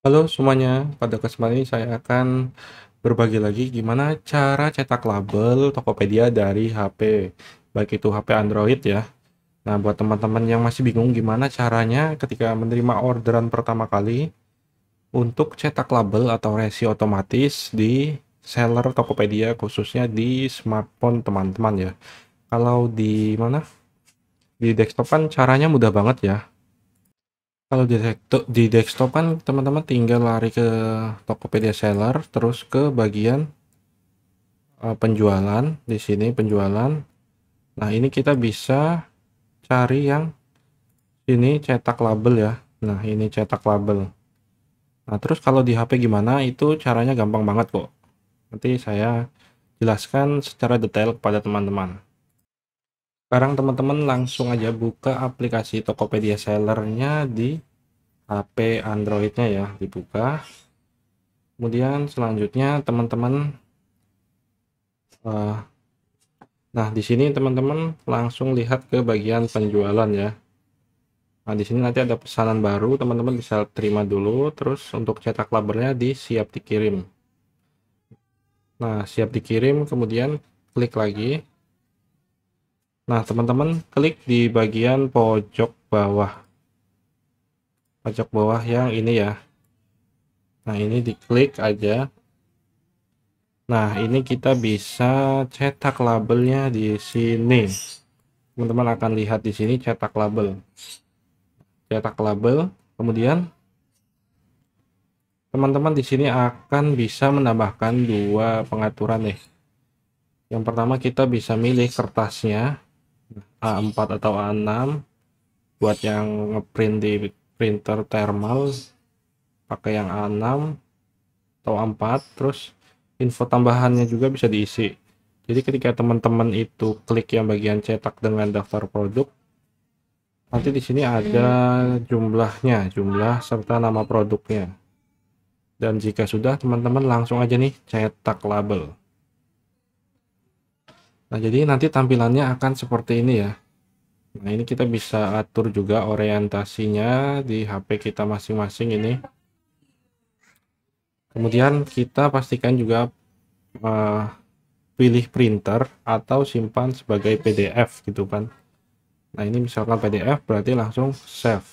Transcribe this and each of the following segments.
Halo semuanya, pada kesempatan ini saya akan berbagi lagi gimana cara cetak label Tokopedia dari HP, baik itu HP Android ya. Nah, buat teman-teman yang masih bingung gimana caranya ketika menerima orderan pertama kali untuk cetak label atau resi otomatis di seller Tokopedia khususnya di smartphone teman-teman ya. Kalau di mana? Di desktop kan caranya mudah banget ya kalau di desktop, di desktop kan teman-teman tinggal lari ke Tokopedia Seller, terus ke bagian uh, penjualan. Di sini penjualan. Nah ini kita bisa cari yang ini cetak label ya. Nah ini cetak label. Nah terus kalau di HP gimana? Itu caranya gampang banget kok. Nanti saya jelaskan secara detail kepada teman-teman. Sekarang teman-teman langsung aja buka aplikasi Tokopedia Sellernya di HP Androidnya ya, dibuka. Kemudian selanjutnya teman-teman, uh, nah di sini teman-teman langsung lihat ke bagian penjualan ya. Nah, di sini nanti ada pesanan baru, teman-teman bisa terima dulu, terus untuk cetak labelnya di siap dikirim. Nah, siap dikirim, kemudian klik lagi. Nah, teman-teman klik di bagian pojok bawah. Pojok bawah yang ini ya. Nah, ini diklik aja. Nah, ini kita bisa cetak labelnya di sini. Teman-teman akan lihat di sini cetak label. Cetak label, kemudian teman-teman di sini akan bisa menambahkan dua pengaturan nih. Yang pertama kita bisa milih kertasnya A4 atau A6 buat yang ngeprint di printer thermal pakai yang A6 atau A4 terus info tambahannya juga bisa diisi jadi ketika teman-teman itu klik yang bagian cetak dengan daftar produk nanti di sini ada jumlahnya jumlah serta nama produknya dan jika sudah teman-teman langsung aja nih cetak label Nah, jadi nanti tampilannya akan seperti ini ya. Nah, ini kita bisa atur juga orientasinya di HP kita masing-masing ini. Kemudian kita pastikan juga uh, pilih printer atau simpan sebagai PDF gitu kan. Nah, ini misalkan PDF berarti langsung save.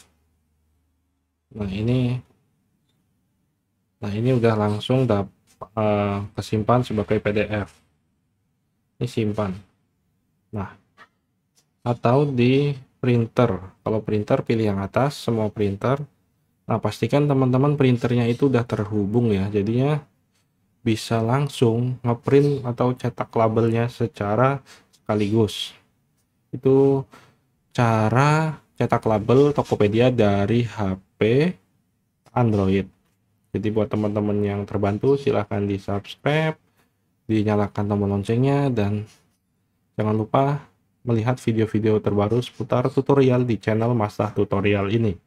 Nah, ini Nah, ini udah langsung dapat uh, eh, kesimpan sebagai PDF ini simpan nah atau di printer kalau printer pilih yang atas semua printer nah pastikan teman-teman printernya itu udah terhubung ya jadinya bisa langsung ngeprint atau cetak labelnya secara sekaligus itu cara cetak label Tokopedia dari HP Android jadi buat teman-teman yang terbantu silahkan di subscribe dinyalakan tombol loncengnya dan jangan lupa melihat video-video terbaru seputar tutorial di channel Master Tutorial ini.